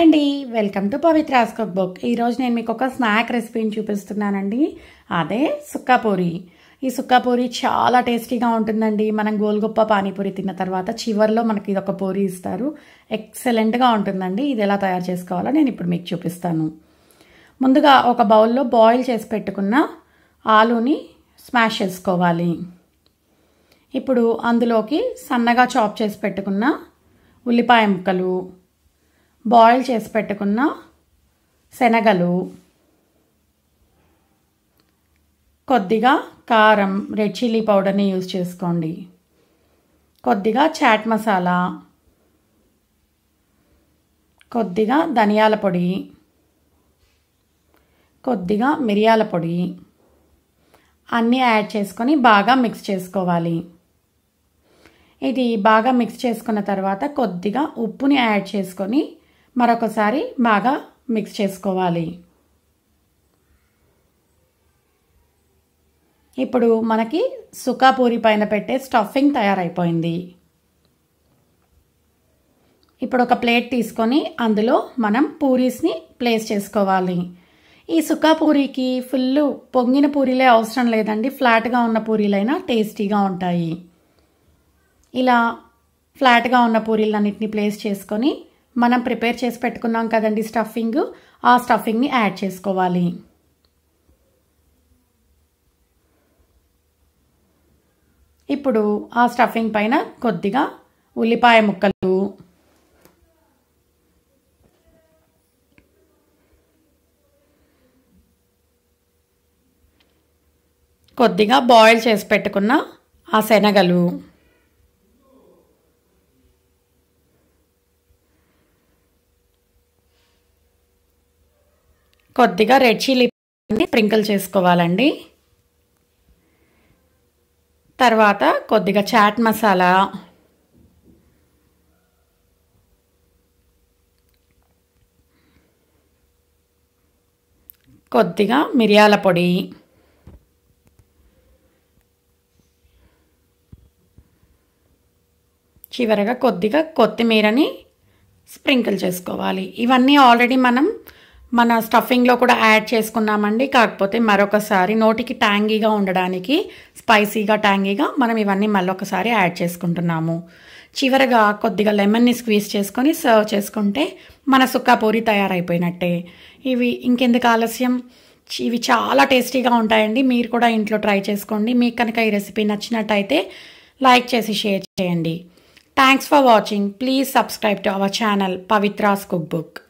hi అండి welcome to Pavithra's cook book ఈరోజు నేను మీకు ఒక స్నాక్ రెసిపీని చూపిస్తున్నానండి అదే సుక్కాపూరి ఈ సుక్కాపూరి చాలా టేస్టీగా ఉంటుందండి మనం గోల్గొప్ప పానీపూరి తిన్న తర్వాత చివరిలో మనకి ఇది ఒక పూరి ఇస్తారు ఎక్సలెంట్గా ఉంటుందండి ఇది ఎలా తయారు చేసుకోవాలో నేను ఇప్పుడు మీకు చూపిస్తాను ముందుగా ఒక బౌల్లో బాయిల్ చేసి పెట్టుకున్న ఆలుని స్మాష్ చేసుకోవాలి ఇప్పుడు అందులోకి సన్నగా చాప్ చేసి పెట్టుకున్న ఉల్లిపాయ ముక్కలు బాయిల్ చేసి పెట్టుకున్న శనగలు కొద్దిగా కారం రెడ్ చిల్లీ పౌడర్ని యూజ్ చేసుకోండి కొద్దిగా చాట్ మసాలా కొద్దిగా ధనియాల పొడి కొద్దిగా మిరియాల పొడి అన్నీ యాడ్ చేసుకొని బాగా మిక్స్ చేసుకోవాలి ఇది బాగా మిక్స్ చేసుకున్న తర్వాత కొద్దిగా ఉప్పుని యాడ్ చేసుకొని మరొకసారి బాగా మిక్స్ చేసుకోవాలి ఇప్పుడు మనకి సుకాపూరి పైన పెట్టే స్టఫింగ్ తయారైపోయింది ఇప్పుడు ఒక ప్లేట్ తీసుకొని అందులో మనం పూరీస్ని ప్లేస్ చేసుకోవాలి ఈ సుక్కా పూరీకి ఫుల్ పొంగిన పూరీలే అవసరం లేదండి ఫ్లాట్గా ఉన్న పూరీలైనా టేస్టీగా ఉంటాయి ఇలా ఫ్లాట్గా ఉన్న పూరీలన్నింటినీ ప్లేస్ చేసుకొని మనం ప్రిపేర్ చేసి పెట్టుకున్నాం కదండి స్టఫింగ్ ఆ స్టఫింగ్ని యాడ్ చేసుకోవాలి ఇప్పుడు ఆ స్టఫింగ్ పైన కొద్దిగా ఉల్లిపాయ ముక్కలు కొద్దిగా బాయిల్ చేసి పెట్టుకున్న ఆ శనగలు కొద్దిగా రెడ్ చిల్లీ స్ప్రింకిల్ చేసుకోవాలండి తర్వాత కొద్దిగా చాట్ మసాలా కొద్దిగా మిరియాల పొడి చివరగా కొద్దిగా కొత్తిమీరని స్ప్రింకిల్ చేసుకోవాలి ఇవన్నీ ఆల్రెడీ మనం మన స్టఫింగ్లో కూడా యాడ్ చేసుకున్నామండి కాకపోతే మరొకసారి నోటికి ట్యాంగీగా ఉండడానికి స్పైసీగా ట్యాంగీగా మనం ఇవన్నీ మళ్ళొకసారి యాడ్ చేసుకుంటున్నాము చివరగా కొద్దిగా లెమన్ని స్క్వీజ్ చేసుకొని సర్వ్ చేసుకుంటే మన సుక్కాపూరి తయారైపోయినట్టే ఇవి ఇంకెందుకు ఆలస్యం ఇవి చాలా టేస్టీగా ఉంటాయండి మీరు కూడా ఇంట్లో ట్రై చేసుకోండి మీకు కనుక ఈ రెసిపీ నచ్చినట్టయితే లైక్ చేసి షేర్ చేయండి thanks for watching please subscribe to our channel Pavithra's cook book